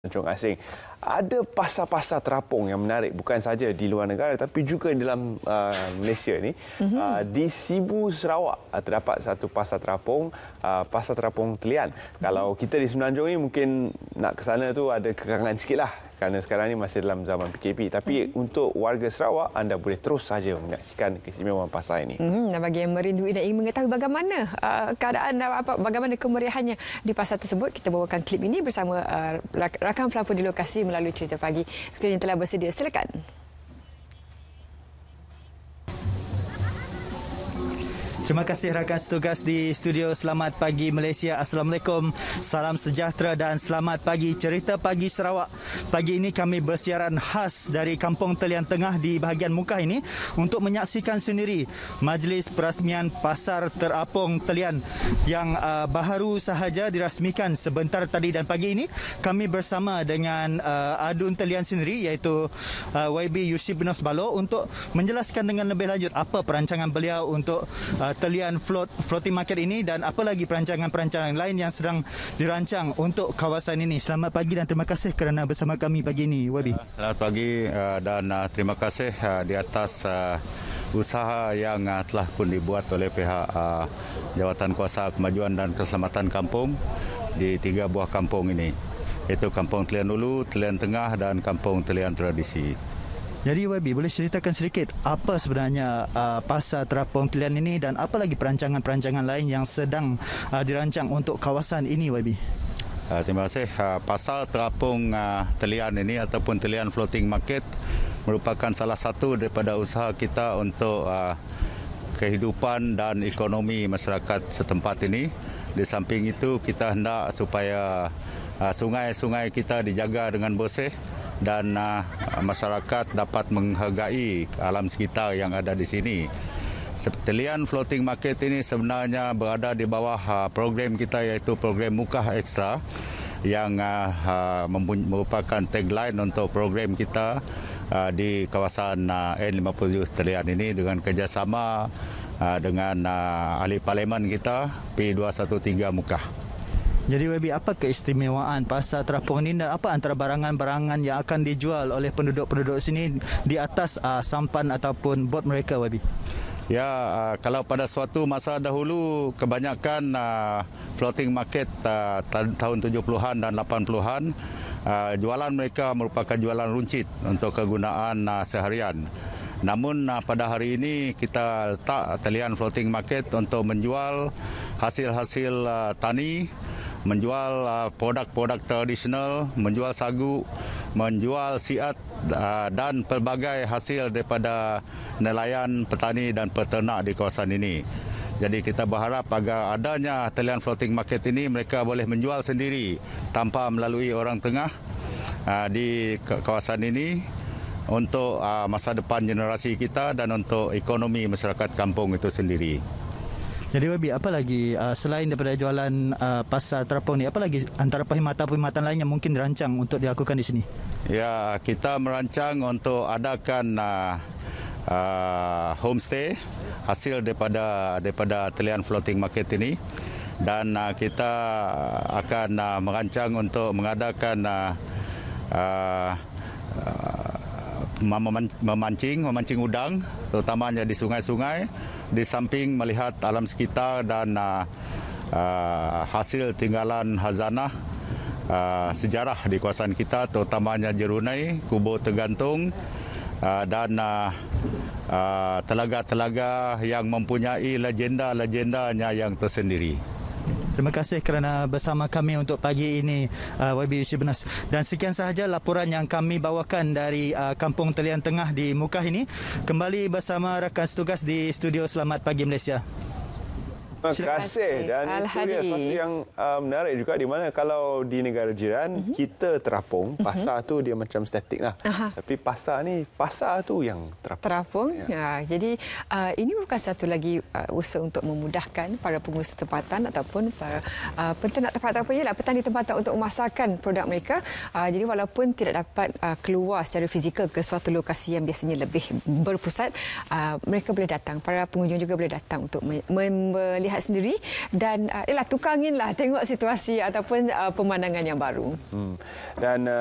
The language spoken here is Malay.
pelancong asing. Ada pasar-pasar terapung yang menarik bukan saja di luar negara tapi juga di dalam uh, Malaysia ni. Mhm. Uh, di Sibu Sarawak uh, terdapat satu pasar terapung, uh, pasar terapung Telian. Mhm. Kalau kita di Semenanjung ni mungkin nak ke sana tu ada kekangan sikitlah kerana sekarang ini masih dalam zaman PKP tapi mm-hmm. untuk warga Sarawak anda boleh terus saja menyaksikan keistimewaan pasar ini. Mm-hmm. Dan bagi yang merindui dan ingin mengetahui bagaimana uh, keadaan dan uh, apa bagaimana kemeriahannya di pasar tersebut kita bawakan klip ini bersama uh, rakan pelampung di lokasi melalui cerita pagi. Sekiranya telah bersedia silakan. Terima kasih rakan setugas di studio Selamat Pagi Malaysia. Assalamualaikum. Salam sejahtera dan selamat pagi cerita pagi Sarawak. Pagi ini kami bersiaran khas dari Kampung Telian Tengah di bahagian muka ini untuk menyaksikan sendiri Majlis Perasmian Pasar Terapung Telian yang uh, baharu sahaja dirasmikan sebentar tadi dan pagi ini kami bersama dengan uh, adun Telian sendiri iaitu uh, YB Yusif Binos Balo untuk menjelaskan dengan lebih lanjut apa perancangan beliau untuk uh, talian float, floating market ini dan apa lagi perancangan-perancangan lain yang sedang dirancang untuk kawasan ini. Selamat pagi dan terima kasih kerana bersama kami pagi ini, Wabi. Selamat pagi eh, dan eh, terima kasih eh, di atas usaha yang telah pun dibuat oleh pihak Jawatan Kuasa Kemajuan dan Keselamatan Kampung di tiga buah kampung ini. Itu Kampung Telian Ulu, Telian Tengah dan Kampung Telian Tradisi. Jadi YB boleh ceritakan sedikit apa sebenarnya uh, pasar terapung Tilian ini dan apa lagi perancangan-perancangan lain yang sedang uh, dirancang untuk kawasan ini YB? Uh, terima kasih. Uh, pasar terapung uh, Tilian ini ataupun telian Floating Market merupakan salah satu daripada usaha kita untuk uh, kehidupan dan ekonomi masyarakat setempat ini. Di samping itu kita hendak supaya uh, sungai-sungai kita dijaga dengan bersih dan uh, masyarakat dapat menghargai alam sekitar yang ada di sini. Setelian floating market ini sebenarnya berada di bawah uh, program kita iaitu program Mukah Ekstra yang uh, uh, merupakan tagline untuk program kita uh, di kawasan uh, N57 Telian ini dengan kerjasama uh, dengan uh, ahli parlimen kita P213 Mukah. Jadi Webi, apa keistimewaan pasar terapung ini dan apa antara barangan-barangan yang akan dijual oleh penduduk-penduduk sini di atas uh, sampan ataupun bot mereka Webi? Ya, ah, kalau pada suatu masa dahulu kebanyakan uh, floating market uh, tahun 70-an dan 80-an uh, jualan mereka merupakan jualan runcit untuk kegunaan uh, seharian. Namun uh, pada hari ini kita letak talian floating market untuk menjual hasil-hasil uh, tani menjual uh, produk-produk tradisional, menjual sagu, menjual siat uh, dan pelbagai hasil daripada nelayan, petani dan peternak di kawasan ini. Jadi kita berharap agar adanya talian floating market ini mereka boleh menjual sendiri tanpa melalui orang tengah uh, di kawasan ini untuk masa depan generasi kita dan untuk ekonomi masyarakat kampung itu sendiri. Jadi Webby apa lagi uh, selain daripada jualan uh, pasar terapung ni apa lagi antara perkhidmatan-perkhidmatan lain yang mungkin dirancang untuk dilakukan di sini? Ya, kita merancang untuk adakan uh, uh, homestay hasil daripada daripada telian floating market ini dan uh, kita akan uh, merancang untuk mengadakan uh, uh, memancing, memancing udang, terutamanya di sungai-sungai, di samping melihat alam sekitar dan uh, uh, hasil tinggalan hazanah uh, sejarah di kawasan kita, terutamanya Jerunai, Kubur Tergantung uh, dan uh, telaga-telaga yang mempunyai legenda-legendanya yang tersendiri. Terima kasih kerana bersama kami untuk pagi ini uh, YB Yusri Benas. Dan sekian sahaja laporan yang kami bawakan dari uh, Kampung Telian Tengah di Mukah ini. Kembali bersama rakan setugas di studio Selamat Pagi Malaysia. Terima kasih. Dan itu yang uh, menarik juga di mana kalau di negara jiran, mm -hmm. kita terapung, mhm. pasar mm -hmm. tu dia macam statik. Lah. Tapi pasar ni pasar tu yang terapung. terapung. Ya. Ya. Jadi uh, ini bukan satu lagi uh, usaha untuk memudahkan para pengusaha tempatan ataupun para uh, peternak tempatan apa ialah petani tempatan untuk memasarkan produk mereka. Uh, jadi walaupun tidak dapat uh, keluar secara fizikal ke suatu lokasi yang biasanya lebih berpusat, uh, mereka boleh datang. Para pengunjung juga boleh datang untuk me membeli lihat sendiri dan ah, ialah tukangin lah tengok situasi ataupun ah, pemandangan yang baru. Hmm. Dan uh...